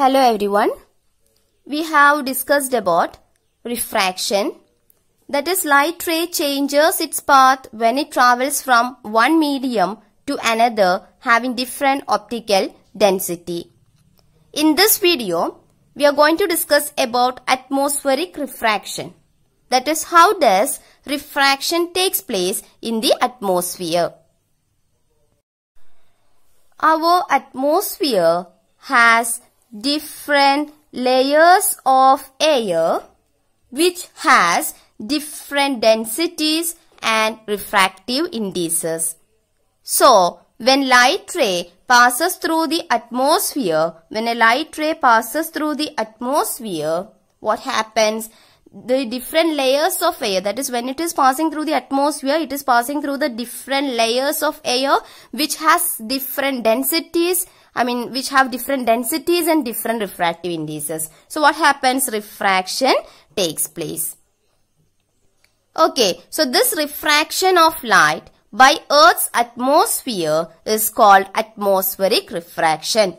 Hello everyone. We have discussed about refraction that is light ray changes its path when it travels from one medium to another having different optical density. In this video, we are going to discuss about atmospheric refraction. That is how does refraction takes place in the atmosphere. Our atmosphere has different layers of air which has different densities and refractive indices. So, when light ray passes through the atmosphere, when a light ray passes through the atmosphere, what happens? the different layers of air that is when it is passing through the atmosphere it is passing through the different layers of air which has different densities I mean which have different densities and different refractive indices. So what happens refraction takes place. Okay so this refraction of light by Earth's atmosphere is called atmospheric refraction.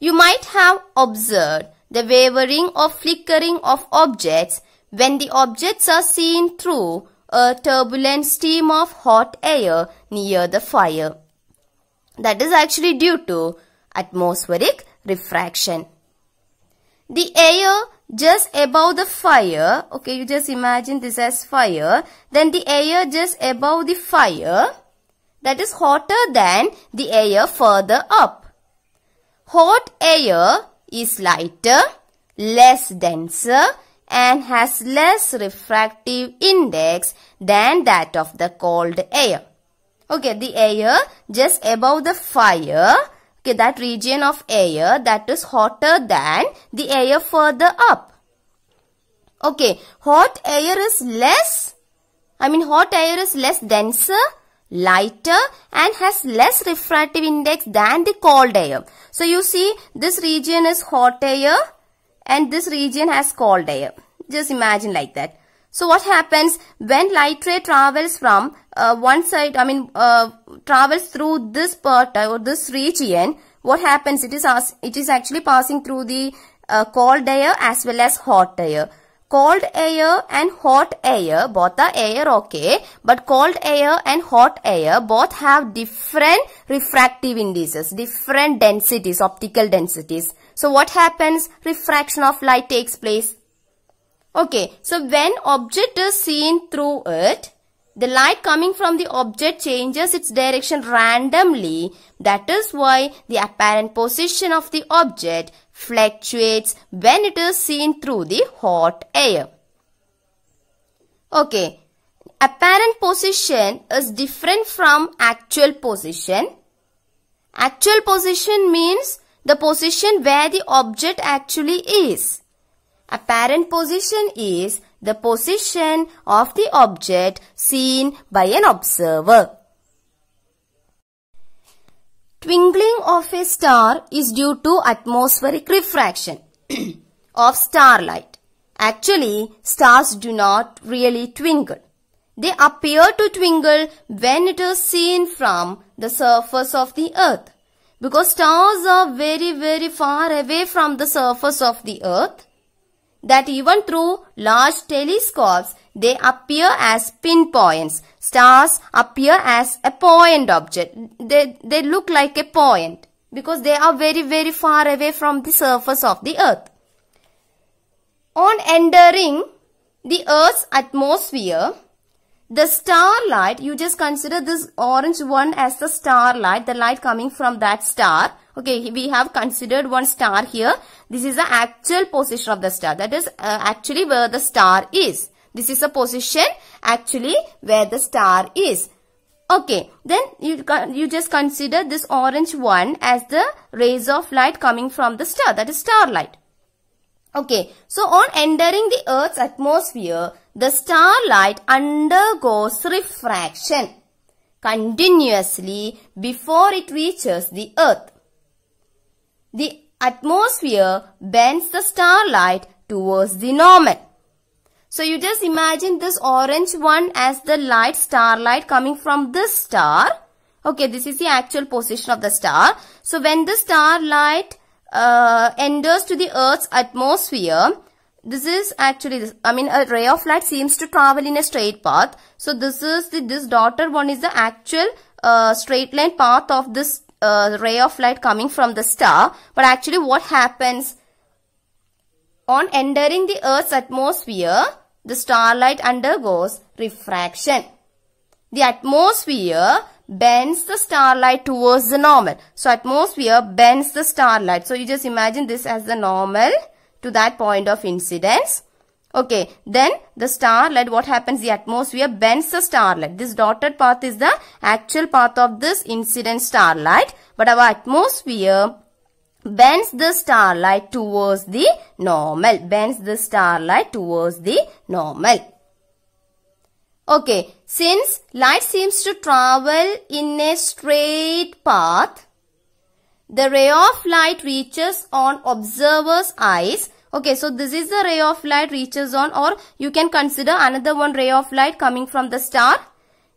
You might have observed the wavering or flickering of objects when the objects are seen through a turbulent stream of hot air near the fire. That is actually due to atmospheric refraction. The air just above the fire, okay, you just imagine this as fire, then the air just above the fire, that is hotter than the air further up. Hot air is lighter, less denser and has less refractive index than that of the cold air. Okay, the air just above the fire, okay, that region of air that is hotter than the air further up. Okay, hot air is less, I mean hot air is less denser lighter and has less refractive index than the cold air. So you see this region is hot air and this region has cold air. Just imagine like that. So what happens when light ray travels from uh, one side, I mean, uh, travels through this part or this region, what happens? It is, it is actually passing through the uh, cold air as well as hot air cold air and hot air, both are air okay, but cold air and hot air both have different refractive indices, different densities, optical densities. So what happens? Refraction of light takes place. Okay, so when object is seen through it, the light coming from the object changes its direction randomly. That is why the apparent position of the object fluctuates when it is seen through the hot air. Okay, apparent position is different from actual position. Actual position means the position where the object actually is. Apparent position is the position of the object seen by an observer. Twinkling of a star is due to atmospheric refraction of starlight. Actually, stars do not really twinkle. They appear to twinkle when it is seen from the surface of the earth. Because stars are very very far away from the surface of the earth, that even through large telescopes they appear as pinpoints. Stars appear as a point object. They, they look like a point because they are very very far away from the surface of the earth. On entering the earth's atmosphere, the starlight, you just consider this orange one as the starlight, the light coming from that star. Okay, we have considered one star here. This is the actual position of the star. That is uh, actually where the star is. This is a position actually where the star is. Okay, then you, you just consider this orange one as the rays of light coming from the star, that is starlight. Okay, so on entering the Earth's atmosphere, the starlight undergoes refraction continuously before it reaches the Earth. The atmosphere bends the starlight towards the normal. So you just imagine this orange one as the light, starlight coming from this star. Okay, this is the actual position of the star. So when the starlight uh, enters to the Earth's atmosphere, this is actually, this, I mean a ray of light seems to travel in a straight path. So this is the, this dotted one is the actual uh, straight line path of this uh, ray of light coming from the star. But actually what happens on entering the Earth's atmosphere, the starlight undergoes refraction. The atmosphere bends the starlight towards the normal. So atmosphere bends the starlight. So you just imagine this as the normal to that point of incidence. Okay, then the starlight, what happens? The atmosphere bends the starlight. This dotted path is the actual path of this incident starlight. But our atmosphere bends the starlight towards the normal. Bends the starlight towards the normal. Okay, since light seems to travel in a straight path, the ray of light reaches on observer's eyes. Okay, so this is the ray of light reaches on or you can consider another one ray of light coming from the star.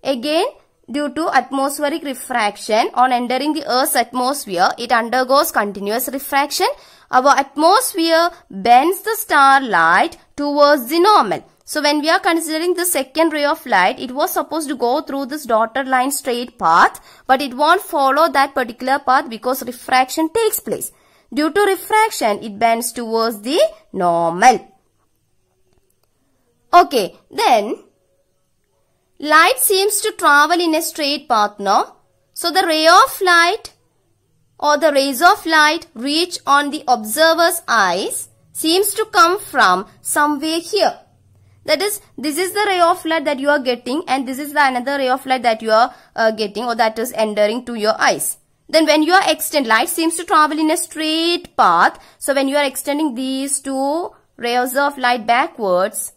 Again, Due to atmospheric refraction, on entering the Earth's atmosphere, it undergoes continuous refraction. Our atmosphere bends the starlight towards the normal. So when we are considering the second ray of light, it was supposed to go through this dotted line straight path, but it won't follow that particular path because refraction takes place. Due to refraction, it bends towards the normal. Okay, then Light seems to travel in a straight path, no? So the ray of light or the rays of light reach on the observer's eyes seems to come from somewhere here. That is, this is the ray of light that you are getting and this is the another ray of light that you are uh, getting or that is entering to your eyes. Then when you are extending, light seems to travel in a straight path. So when you are extending these two rays of light backwards,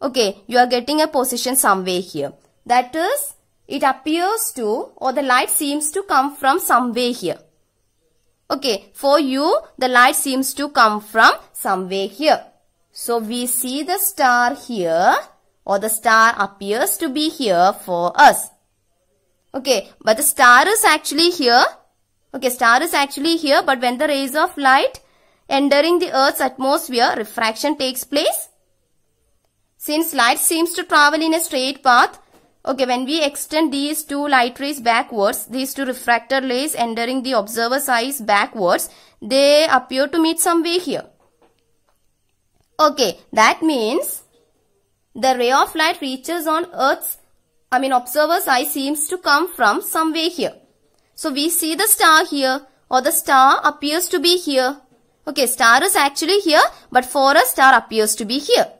okay, you are getting a position somewhere here. That is, it appears to or the light seems to come from somewhere here. Okay, for you, the light seems to come from somewhere here. So we see the star here or the star appears to be here for us. Okay, but the star is actually here. Okay, star is actually here but when the rays of light entering the earth's atmosphere, refraction takes place. Since light seems to travel in a straight path, Okay, when we extend these two light rays backwards, these two refractor rays entering the observer's eyes backwards, they appear to meet somewhere here. Okay, that means the ray of light reaches on Earth's, I mean observer's eye seems to come from somewhere here. So we see the star here or the star appears to be here. Okay, star is actually here but for us star appears to be here.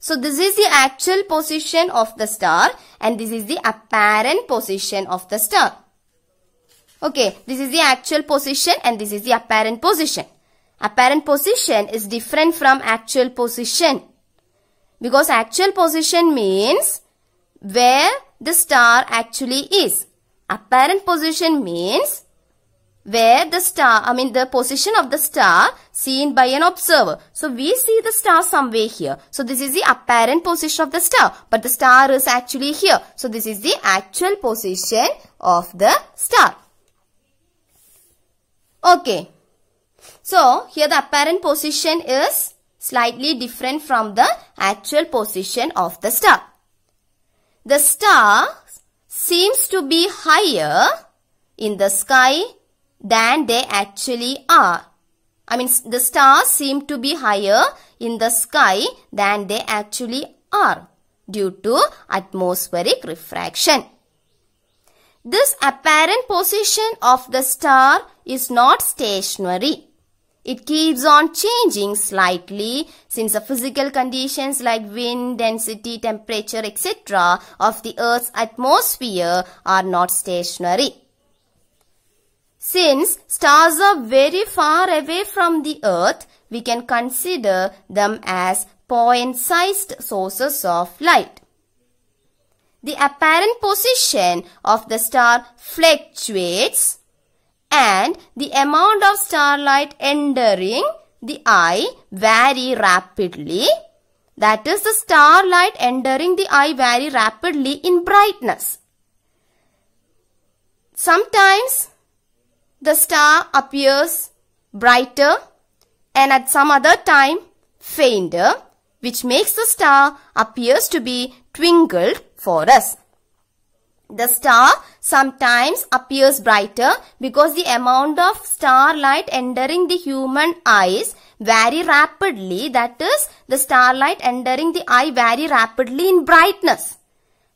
So this is the actual position of the star and this is the apparent position of the star. Okay, this is the actual position and this is the apparent position. Apparent position is different from actual position. Because actual position means where the star actually is. Apparent position means where the star, I mean the position of the star seen by an observer. So we see the star somewhere here. So this is the apparent position of the star, but the star is actually here. So this is the actual position of the star. Okay. So here the apparent position is slightly different from the actual position of the star. The star seems to be higher in the sky than they actually are. I mean, the stars seem to be higher in the sky than they actually are due to atmospheric refraction. This apparent position of the star is not stationary. It keeps on changing slightly since the physical conditions like wind, density, temperature, etc. of the Earth's atmosphere are not stationary. Since stars are very far away from the earth, we can consider them as point-sized sources of light. The apparent position of the star fluctuates and the amount of starlight entering the eye vary rapidly. That is the starlight entering the eye vary rapidly in brightness. Sometimes the star appears brighter and at some other time fainter which makes the star appears to be twinkled for us. The star sometimes appears brighter because the amount of starlight entering the human eyes very rapidly that is the starlight entering the eye very rapidly in brightness.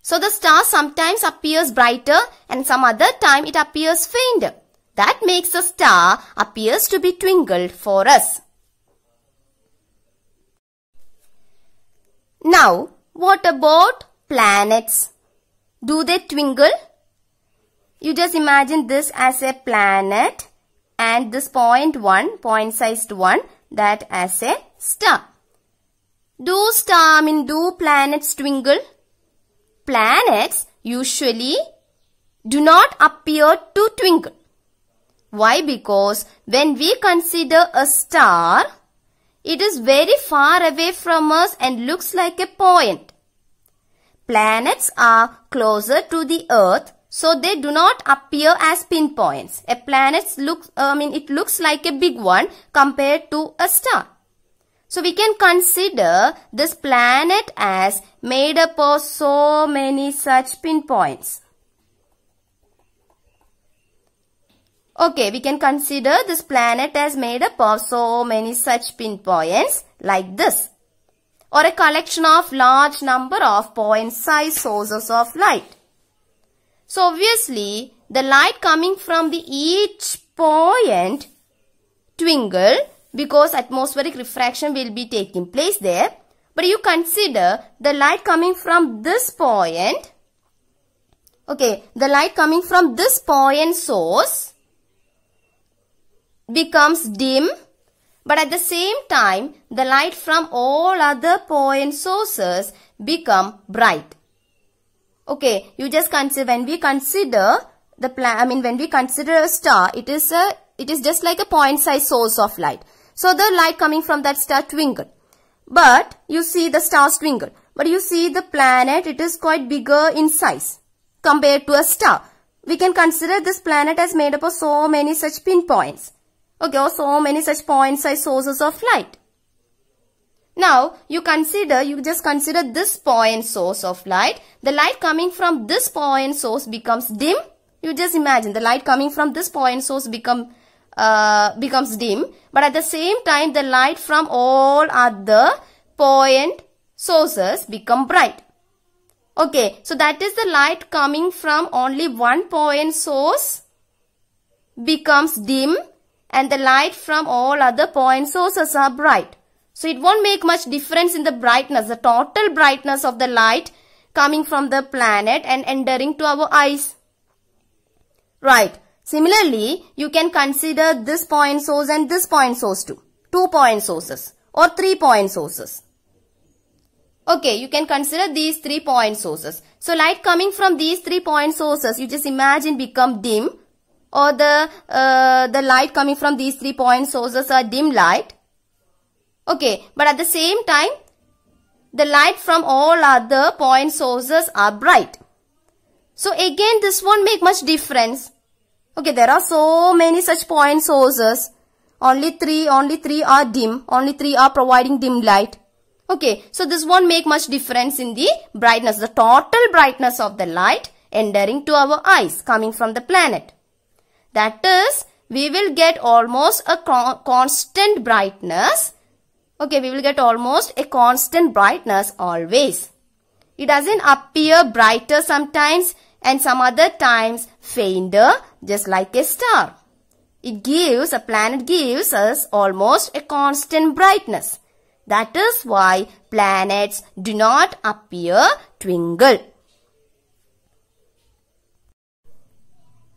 So the star sometimes appears brighter and some other time it appears fainter that makes a star appears to be twinkled for us. Now, what about planets? Do they twinkle? You just imagine this as a planet and this point one, point sized one, that as a star. Do star, I mean do planets twinkle? Planets usually do not appear to twinkle. Why? Because when we consider a star, it is very far away from us and looks like a point. Planets are closer to the earth so they do not appear as pinpoints. A planet looks, I mean, it looks like a big one compared to a star. So we can consider this planet as made up of so many such pinpoints. Okay, we can consider this planet as made up of so many such pinpoints like this or a collection of large number of point-sized sources of light. So obviously, the light coming from the each point twinkle because atmospheric refraction will be taking place there. But you consider the light coming from this point. Okay, the light coming from this point source becomes dim but at the same time the light from all other point sources become bright. Okay, you just consider when we consider the plan I mean when we consider a star it is a it is just like a point size source of light. So the light coming from that star twinkle, But you see the star twinkle. But you see the planet it is quite bigger in size compared to a star. We can consider this planet as made up of so many such pinpoints. Okay, or oh, so many such points are sources of light. Now, you consider, you just consider this point source of light. The light coming from this point source becomes dim. You just imagine the light coming from this point source become uh, becomes dim. But at the same time, the light from all other point sources become bright. Okay, so that is the light coming from only one point source becomes dim and the light from all other point sources are bright. So it won't make much difference in the brightness, the total brightness of the light coming from the planet and entering to our eyes. Right. Similarly, you can consider this point source and this point source too. Two point sources or three point sources. Okay, you can consider these three point sources. So light coming from these three point sources, you just imagine become dim or the uh, the light coming from these three point sources are dim light okay but at the same time the light from all other point sources are bright so again this won't make much difference okay there are so many such point sources only three only three are dim only three are providing dim light okay so this won't make much difference in the brightness the total brightness of the light entering to our eyes coming from the planet that is, we will get almost a constant brightness. Okay, we will get almost a constant brightness always. It doesn't appear brighter sometimes and some other times fainter just like a star. It gives, a planet gives us almost a constant brightness. That is why planets do not appear twinkle.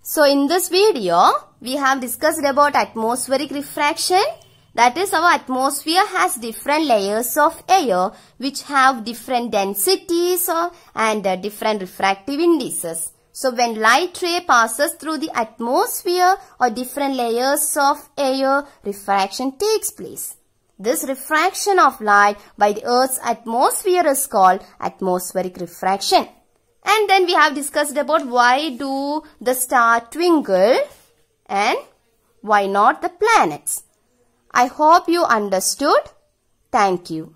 So in this video, we have discussed about atmospheric refraction. That is our atmosphere has different layers of air which have different densities uh, and uh, different refractive indices. So when light ray passes through the atmosphere or different layers of air, refraction takes place. This refraction of light by the earth's atmosphere is called atmospheric refraction. And then we have discussed about why do the star twinkle and why not the planets. I hope you understood. Thank you.